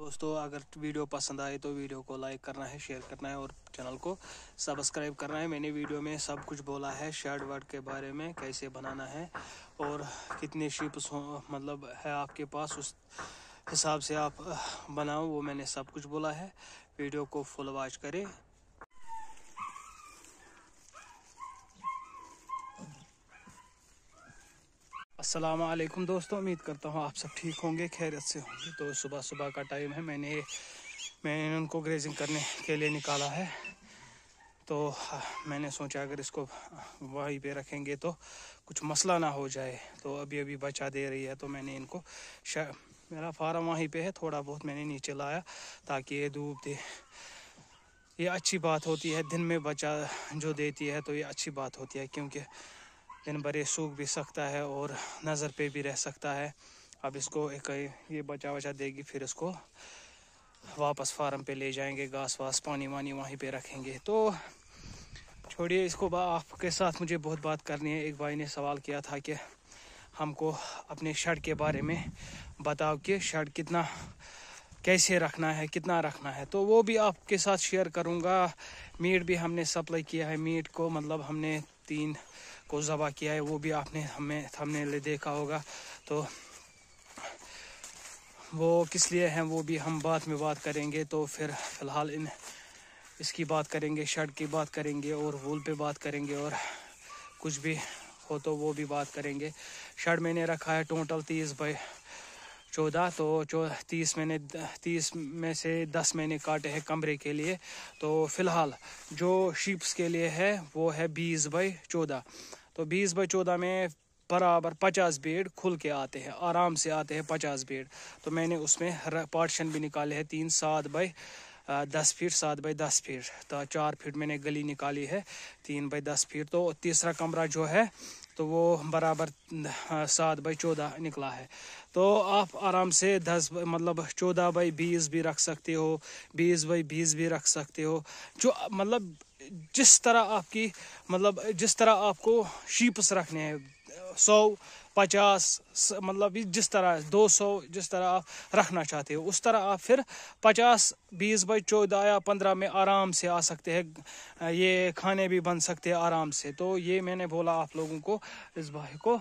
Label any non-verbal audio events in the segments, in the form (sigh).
दोस्तों अगर वीडियो पसंद आए तो वीडियो को लाइक करना है शेयर करना है और चैनल को सब्सक्राइब करना है मैंने वीडियो में सब कुछ बोला है शर्ट वर्ड के बारे में कैसे बनाना है और कितने शिप्स हो मतलब है आपके पास उस हिसाब से आप बनाओ वो मैंने सब कुछ बोला है वीडियो को फुल वॉच करें असलम दोस्तों उम्मीद करता हूँ आप सब ठीक होंगे खैरियत से होंगे तो सुबह सुबह का टाइम है मैंने मैंने उनको ग्रेजिंग करने के लिए निकाला है तो हाँ, मैंने सोचा अगर इसको वहीं पे रखेंगे तो कुछ मसला ना हो जाए तो अभी अभी बचा दे रही है तो मैंने इनको मेरा फार्म वहीं पे है थोड़ा बहुत मैंने नीचे लाया ताकि ये धूप दे ये अच्छी बात होती है दिन में बचा जो देती है तो ये अच्छी बात होती है क्योंकि दिन भर ये सूख भी सकता है और नज़र पे भी रह सकता है अब इसको एक ये बचा वचा देगी फिर इसको वापस फार्म पे ले जाएंगे घास वास पानी वानी वहीं पे रखेंगे तो छोड़िए इसको आपके साथ मुझे बहुत बात करनी है एक भाई ने सवाल किया था कि हमको अपने शर्ट के बारे में बताओ कि शर्ट कितना कैसे रखना है कितना रखना है तो वो भी आपके साथ शेयर करूँगा मीट भी हमने सप्लाई किया है मीट को मतलब हमने तीन को ज़बा किया है वो भी आपने हमें हमने देखा होगा तो वो किस लिए हैं वो भी हम बाद में बात करेंगे तो फिर फ़िलहाल इन इसकी बात करेंगे शर्ट की बात करेंगे और वूल पे बात करेंगे और कुछ भी हो तो वो भी बात करेंगे शर्ट मैंने रखा है टोटल तीस बाई चौदह तो चौ तीस मैंने तीस में से दस मैंने काटे हैं कमरे के लिए तो फ़िलहाल जो शिप्स के लिए है वो है बीस बाई चौदह तो बीस बाई चौदह में बराबर पचास बेड खुल के आते हैं आराम से आते हैं पचास बेड तो मैंने उसमें पार्टीशन भी निकाले हैं तीन सात बाई दस फीट सात बाई दस फीट तो चार फीट मैंने गली निकाली है तीन बाई दस फीट तो तीसरा कमरा जो है तो वो बराबर सात बाई चौदह निकला है तो आप आराम से दस मतलब चौदह बाई बीस भी रख सकते हो बीस बाई बीस भी रख सकते हो जो मतलब जिस तरह आपकी मतलब जिस तरह आपको शीप्स रखने हैं सौ पचास मतलब जिस तरह दो सौ जिस तरह आप रखना चाहते हो उस तरह आप फिर पचास बीस बाई चौदह या पंद्रह में आराम से आ सकते हैं ये खाने भी बन सकते हैं आराम से तो ये मैंने बोला आप लोगों को इस भाई को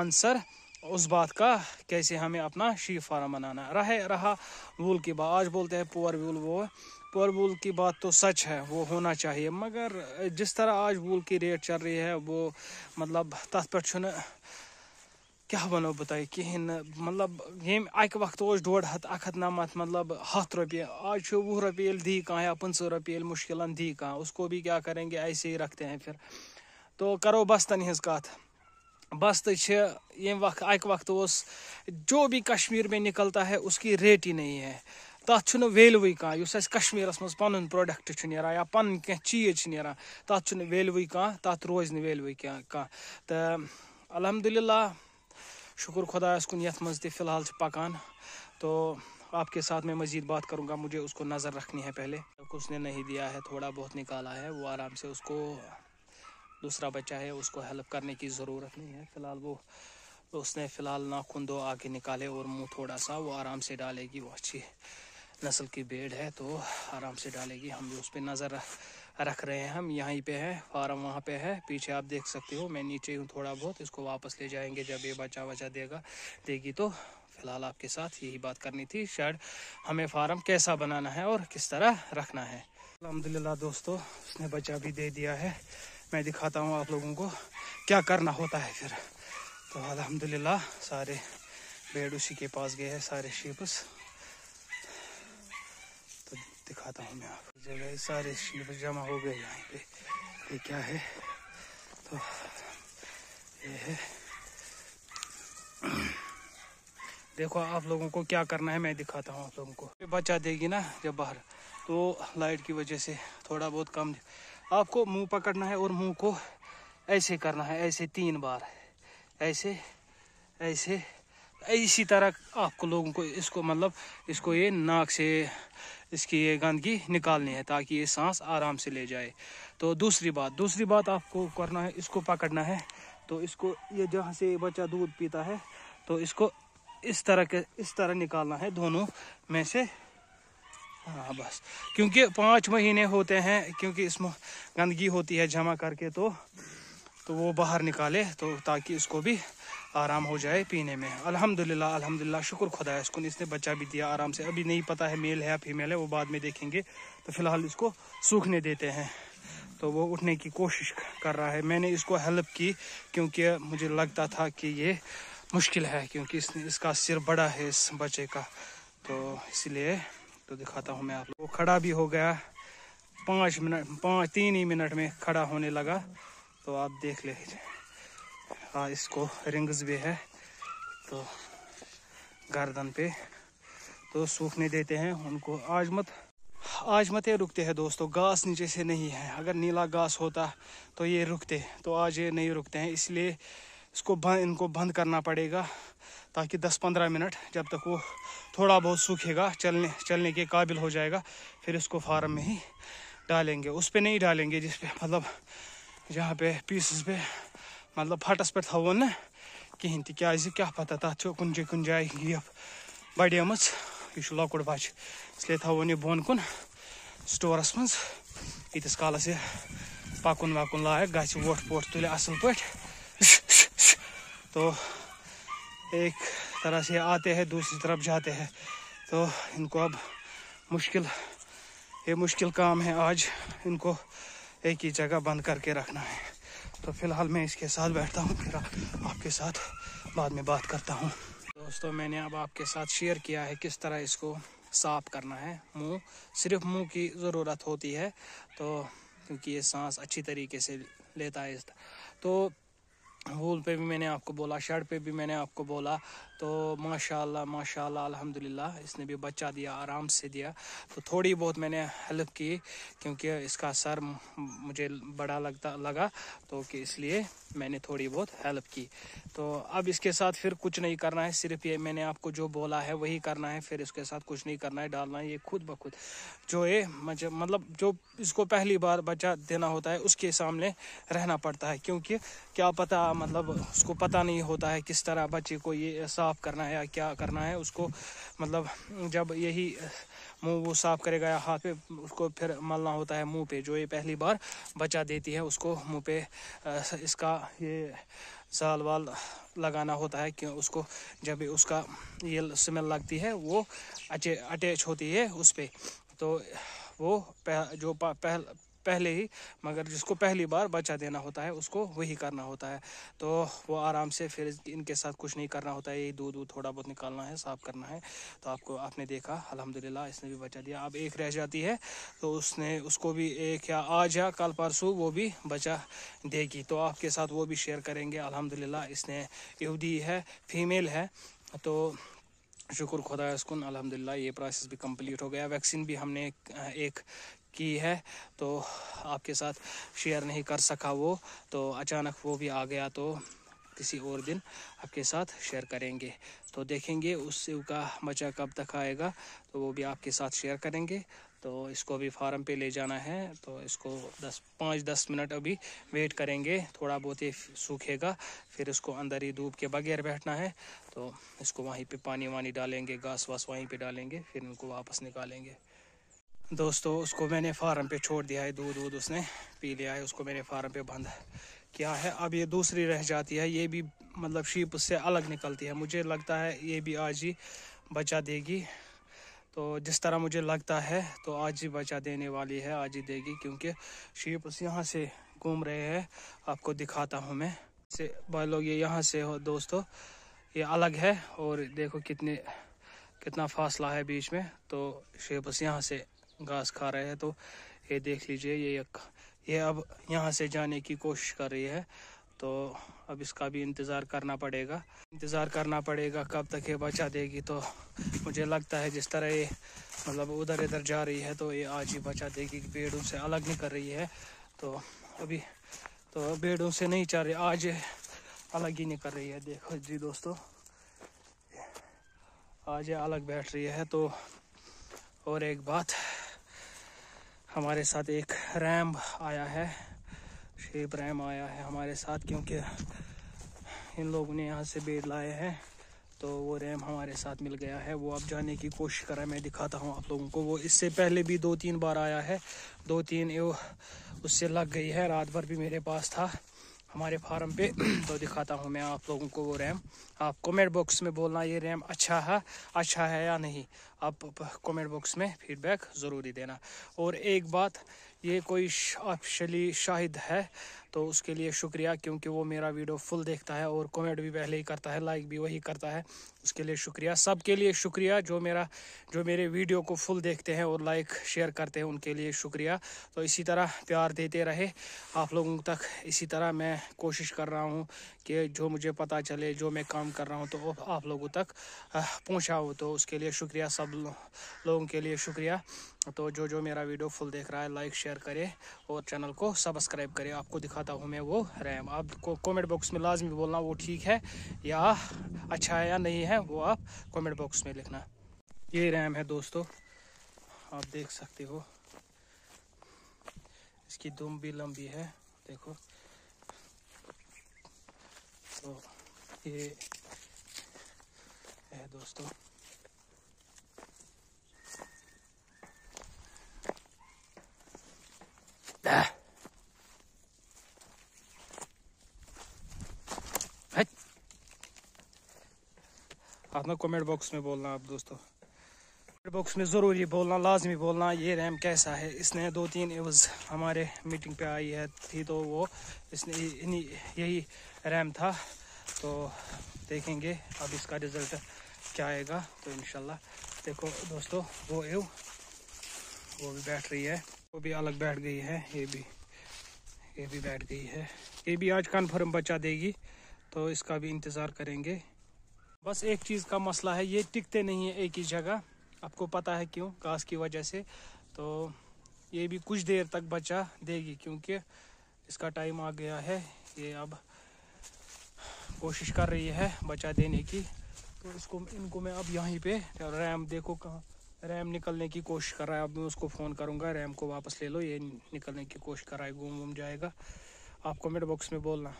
आंसर उस बात का कैसे हमें अपना शी फार्म बनाना रहे रहा वूल की बात आज बोलते हैं पुअर वूल वो पुअर वूल की बात तो सच है वो होना चाहिए मगर जिस तरह आज वूल की रेट चल रही है वो मतलब तथ पे क्या वनो बताए तुम मतलब ये अक वक्त डोड हथ अख हथ मतलब हथ रुपये आज वह रुपये दी कहाँ या पंच रुपये मुश्किल दी कहाँ उसको भी क्या करेंगे ऐसे ही रखते हैं फिर तो करो बस्तन हज कथ बस्त छ ये वक्त अक वक्त उस जो भी कश्मीर में निकलता है उसकी रेट ही नहीं है तथ वेलवु कह कश्मीर मज पन प्रोडक्ट ना पन कह चीज ना तथ वेलवु कह तथ रोज वेलवु कह तो शुक्र खुदा कुन ये मज फिलहाल पकान तो आपके साथ मैं मज़ीद बात करूँगा मुझे उसको नज़र रखनी है पहले उसने नहीं दिया है थोड़ा बहुत निकाला है वो आराम से उसको दूसरा बच्चा है उसको हेल्प करने की ज़रूरत नहीं है फ़िलहाल वो उसने फ़िलहाल नाखून दो आगे निकाले और मुंह थोड़ा सा वो आराम से डालेगी वो अच्छी नस्ल की बेड है तो आराम से डालेगी हम भी उस पर नज़र रख रहे हैं हम यहीं पे है फार्म वहाँ पे है पीछे आप देख सकते हो मैं नीचे हूँ थोड़ा बहुत इसको वापस ले जाएंगे जब ये बच्चा वचा देगा देगी तो फिलहाल आपके साथ यही बात करनी थी शायद हमें फार्म कैसा बनाना है और किस तरह रखना है अलहमदिल्ला दोस्तों उसने बच्चा भी दे दिया है मैं दिखाता हूँ आप लोगों को क्या करना होता है फिर तो अलहमदिल्ला सारे भेड़ उसी के पास गए हैं सारे शीप्स तो दिखाता हूँ मैं आपको जगह सारे शीप जमा हो गए यहाँ पे ये क्या है तो ये है देखो आप लोगों को क्या करना है मैं दिखाता हूँ आप लोगों को बचा देगी ना जब बाहर तो लाइट की वजह से थोड़ा बहुत कम आपको मुंह पकड़ना है और मुंह को ऐसे करना है ऐसे तीन बार ऐसे ऐसे इसी तरह आपको लोगों को इसको मतलब इसको ये नाक से इसकी ये गंदगी निकालनी है ताकि ये सांस आराम से ले जाए तो दूसरी बात दूसरी बात आपको करना है इसको पकड़ना है तो इसको ये जहाँ से बच्चा दूध पीता है तो इसको इस तरह के इस तरह निकालना है दोनों में से हाँ बस क्योंकि पाँच महीने होते हैं क्योंकि इसमें गंदगी होती है जमा करके तो तो वो बाहर निकाले तो ताकि इसको भी आराम हो जाए पीने में अल्हम्दुलिल्लाह अल्हम्दुलिल्लाह शुक्र खुदा है इसको इसने बच्चा भी दिया आराम से अभी नहीं पता है मेल है या फीमेल है वो बाद में देखेंगे तो फिलहाल इसको सूखने देते हैं तो वो उठने की कोशिश कर रहा है मैंने इसको हेल्प की क्योंकि मुझे लगता था कि ये मुश्किल है क्योंकि इसने इसका सिर बड़ा है इस बच्चे का तो इसलिए तो दिखाता हूँ मैं आप लोग खड़ा भी हो गया पाँच मिनट पाँच तीन ही मिनट में खड़ा होने लगा तो आप देख ले हाँ इसको रिंग्स भी है तो गर्दन पे तो सूखने देते हैं उनको आज मत आज मत ये रुकते हैं दोस्तों घास नीचे से नहीं है अगर नीला घास होता तो ये रुकते तो आज ये नहीं रुकते हैं इसलिए इसको बंद इनको बंद करना पड़ेगा ताकि 10-15 मिनट जब तक वो थोड़ा बहुत सूखेगा चलने चलने के काबिल हो जाएगा फिर इसको फार्म में ही डालेंगे उस पर नहीं डालेंगे जिस पे मतलब जहाँ पे पीसेस पे मतलब फटस पे थो ना कहें तिकाज क्या पता तथा कुन कुछ जाए गिप बढ़ेम यह लकुट बच इसलिए थोन यह बोन कुन स्टोरस मज यीस यह पकुन वकुन लायक ग वोट पोट तुले असल पे (laughs) तो एक तरह से आते हैं दूसरी तरफ जाते हैं तो इनको अब मुश्किल ये मुश्किल काम है आज इनको एक ही जगह बंद करके रखना है तो फिलहाल मैं इसके साथ बैठता हूँ फिर आपके साथ बाद में बात करता हूँ दोस्तों मैंने अब आपके साथ शेयर किया है किस तरह इसको साफ करना है मुंह सिर्फ मुंह की ज़रूरत होती है तो क्योंकि ये सांस अच्छी तरीके से लेता है तो होल पे भी मैंने आपको बोला शर्ट पे भी मैंने आपको बोला तो माशाल्लाह माशाल्लाह अल्हम्दुलिल्लाह इसने भी बच्चा दिया आराम से दिया तो थोड़ी बहुत मैंने हेल्प की क्योंकि इसका सर मुझे बड़ा लगता लगा तो कि इसलिए मैंने थोड़ी बहुत हेल्प की तो अब इसके साथ फिर कुछ नहीं करना है सिर्फ ये मैंने आपको जो बोला है वही करना है फिर इसके साथ कुछ नहीं करना है डालना है ये खुद ब खुद जो ये मतलब जो इसको पहली बार बच्चा देना होता है उसके सामने रहना पड़ता है क्योंकि क्या पता बड़ा मतलब उसको पता नहीं होता है किस तरह बच्चे को ये साफ़ करना है या क्या करना है उसको मतलब जब यही मुंह वो साफ़ करेगा या हाथ पे उसको फिर मलना होता है मुंह पे जो ये पहली बार बचा देती है उसको मुंह पे इसका ये साल वाल लगाना होता है क्यों उसको जब उसका ये स्मेल लगती है वो अटैच होती है उस पर तो वो पह, जो पहल पहले ही मगर जिसको पहली बार बच्चा देना होता है उसको वही करना होता है तो वो आराम से फिर इनके साथ कुछ नहीं करना होता है ये दूध वूध थोड़ा बहुत निकालना है साफ़ करना है तो आपको आपने देखा अल्हम्दुलिल्लाह इसने भी बच्चा दिया अब एक रह जाती है तो उसने उसको भी एक या आज या कल परसों वो भी बच्चा देगी तो आपके साथ वो भी शेयर करेंगे अलहमदिल्ला इसने यूदी है फीमेल है तो शुक्र खुदा इसकुन अलहमदिल्ला ये प्रोसेस भी कंप्लीट हो गया वैक्सीन भी हमने एक की है तो आपके साथ शेयर नहीं कर सका वो तो अचानक वो भी आ गया तो किसी और दिन आपके साथ शेयर करेंगे तो देखेंगे उससे का मजा कब तक आएगा तो वो भी आपके साथ शेयर करेंगे तो इसको अभी फार्म पे ले जाना है तो इसको दस पाँच दस मिनट अभी वेट करेंगे थोड़ा बहुत ये सूखेगा फिर इसको अंदर ही धूप के बगैर बैठना है तो इसको वहीं पे पानी वानी डालेंगे घास वास वहीं पे डालेंगे फिर इनको वापस निकालेंगे दोस्तों उसको मैंने फार्म पे छोड़ दिया है दूध वूध उसने पी लिया है उसको मैंने फार्म पे बंद किया है अब ये दूसरी रह जाती है ये भी मतलब शीप उससे अलग निकलती है मुझे लगता है ये भी आज ही बचा देगी तो जिस तरह मुझे लगता है तो आज ही बचा देने वाली है आज ही देगी क्योंकि शीप उस यहाँ से घूम रहे हैं आपको दिखाता हूँ मैं से भाई लोग ये यहाँ से हो दोस्तों ये अलग है और देखो कितने कितना फासला है बीच में तो शेप बस यहाँ से घास खा रहे हैं तो ये देख लीजिए ये ये अब यहाँ से जाने की कोशिश कर रही है तो अब इसका भी इंतज़ार करना पड़ेगा इंतज़ार करना पड़ेगा कब तक ये बचा देगी तो मुझे लगता है जिस तरह ये मतलब उधर इधर जा रही है तो ये आज ही बचा देगी पेड़ों से अलग नहीं कर रही है तो अभी तो पेड़ों से नहीं चाह रही आज अलग ही नहीं कर रही है देखो जी दोस्तों आज ये अलग बैठ रही है तो और एक बात हमारे साथ एक रैम आया है शेख इब्राहिम आया है हमारे साथ क्योंकि इन लोगों ने यहाँ से बेड लाए हैं तो वो रैम हमारे साथ मिल गया है वो आप जाने की कोशिश करा मैं दिखाता हूँ आप लोगों को वो इससे पहले भी दो तीन बार आया है दो तीन उससे लग गई है रात भर भी मेरे पास था हमारे फार्म पे (clears throat) तो दिखाता हूँ मैं आप लोगों को वो रैम आप कमेंट बॉक्स में बोलना ये रैम अच्छा है अच्छा है या नहीं आप कमेंट बॉक्स में फीडबैक ज़रूरी देना और एक बात ये कोई ऑफिशली शाहिद है तो उसके लिए शुक्रिया क्योंकि वो मेरा वीडियो फुल देखता है और कमेंट भी पहले ही करता है लाइक भी वही करता है उसके लिए शुक्रिया सब के लिए शुक्रिया जो मेरा जो मेरे वीडियो को फुल देखते हैं और लाइक शेयर करते हैं उनके लिए शुक्रिया तो इसी तरह प्यार देते रहे आप लोगों तक इसी तरह मैं कोशिश कर रहा हूँ कि जो मुझे पता चले जो मैं काम कर रहा हूँ तो आप लोगों तक पहुँचाऊँ तो उसके लिए शुक्रिया सब लोगों के लिए शुक्रिया तो जो जो मेरा वीडियो फुल देख रहा है लाइक शेयर करे और चैनल को सब्सक्राइब करें आपको दिखा खाता हूँ मैं वो रैम आप कमेंट बॉक्स में लाजमी बोलना वो ठीक है या अच्छा है या नहीं है वो आप कमेंट बॉक्स में लिखना ये रैम है दोस्तों आप देख सकते हो इसकी दुम भी लंबी है देखो तो ये है दोस्तों अपना कमेंट बॉक्स में बोलना आप दोस्तों कमेंट बॉक्स में ज़रूर ये बोलना लाजमी बोलना ये रैम कैसा है इसने दो तीन एवज हमारे मीटिंग पे आई है थी तो वो इसने इन्हीं यही रैम था तो देखेंगे अब इसका रिज़ल्ट क्या आएगा तो इन देखो दोस्तों वो एव वो भी बैठ रही है वो भी अलग बैठ गई है ये भी ये भी बैठ गई है ये भी आज कन्फर्म बचा देगी तो इसका भी इंतज़ार करेंगे बस एक चीज़ का मसला है ये टिकते नहीं है एक ही जगह आपको पता है क्यों घास की वजह से तो ये भी कुछ देर तक बचा देगी क्योंकि इसका टाइम आ गया है ये अब कोशिश कर रही है बचा देने की तो इसको इनको मैं अब यहीं पे रैम देखो कहाँ रैम निकलने की कोशिश कर रहा है अब मैं उसको फ़ोन करूँगा रैम को वापस ले लो ये निकलने की कोशिश कर रहा है घूम घूम जाएगा आप कमेंट बॉक्स में बोलना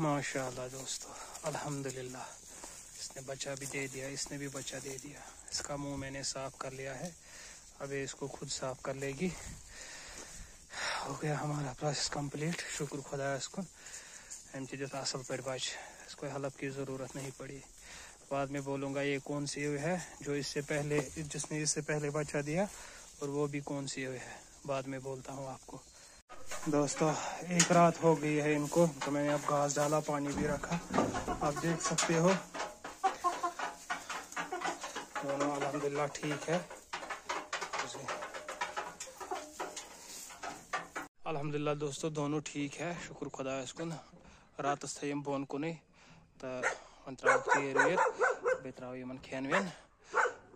माशाल्लाह दोस्तों अल्हम्दुलिल्लाह इसने बच्चा भी दे दिया इसने भी बच्चा दे दिया इसका मुंह मैंने साफ कर लिया है अब इसको खुद साफ कर लेगी हो गया हमारा प्रोसेस कंप्लीट शुक्र खुदा इसको एम चीज असल पर बच इसको हेल्प की ज़रूरत नहीं पड़ी बाद में बोलूँगा ये कौन सी हुई है जो इससे पहले जिसने इससे पहले बच्चा दिया और वो भी कौन सी हुई है बाद में बोलता हूँ आपको दोस्तों एक रात हो गई है इनको तो मैंने अब घास डाला पानी भी रखा आप देख सकते हो दोनों तो अलहमदिल्ला ठीक है अलहमदिल्ला दोस्तों दोनों ठीक है शुक्र खुदा इसकुन रात थम बोन कुन तो वन त्रा टेर वेर बे त्रा इन खेन वेन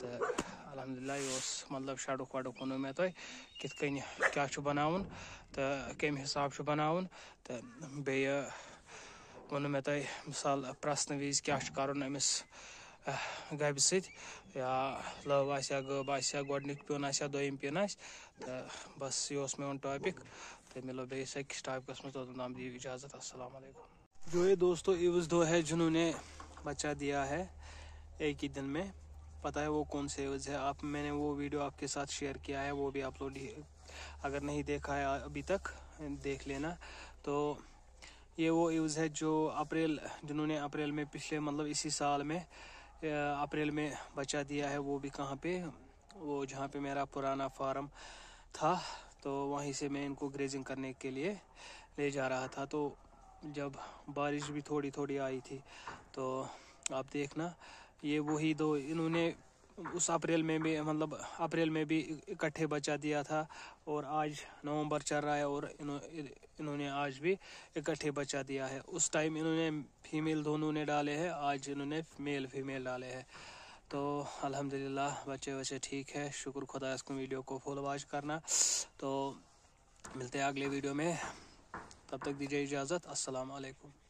तो الحمدللہ یہِ اوس مطلب شَڈُک وَڈُک ووٚنوٕ مےٚ تۄہہِ کِتھ کٔنۍ کیٛاہ چھُ بَناوُن تہٕ کَمہِ حِساب چھُ بَناوُن تہٕ بیٚیہِ ووٚنوٕ مےٚ تۄہہِ مِثال پرٛٮ۪سنہٕ وِزِ کیٛاہ چھُ کَرُن أمِس گَبہِ سۭتۍ یا لٔو آسہِ یا گٲب آسہِ یا گۄڈٕنیُک پیوٚن آسہِ یا دوٚیِم پیوٚن آسہِ تہٕ بَس یہِ اوس میون ٹاپِک تہٕ مِلو بیٚیِس أکِس ٹاپِکَس منٛز توٚتَن تام دِیِو اِجازت اَسَلام علیکُم جو یہ दोस्तों इस दो है जिन्होंने बच्चा दिया है एक ही दिन में पता है वो कौन से वज़ है आप मैंने वो वीडियो आपके साथ शेयर किया है वो भी अपलोड अगर नहीं देखा है अभी तक देख लेना तो ये वो यूज़ है जो अप्रैल जिन्होंने अप्रैल में पिछले मतलब इसी साल में अप्रैल में बचा दिया है वो भी कहाँ पे वो जहाँ पे मेरा पुराना फार्म था तो वहीं से मैं इनको ग्रेजिंग करने के लिए ले जा रहा था तो जब बारिश भी थोड़ी थोड़ी आई थी तो आप देखना ये वही दो इन्होंने उस अप्रैल में भी मतलब अप्रैल में भी इकट्ठे बचा दिया था और आज नवंबर चल रहा है और इन्होंने आज भी इकट्ठे बचा दिया है उस टाइम इन्होंने फीमेल दोनों ने डाले हैं आज इन्होंने मेल फीमेल डाले हैं तो अल्हम्दुलिल्लाह बच्चे बच्चे ठीक है शुक्र खुदा इसको वीडियो को फुल वॉच करना तो मिलते हैं अगले वीडियो में तब तक दीजिए इजाज़त असलकुम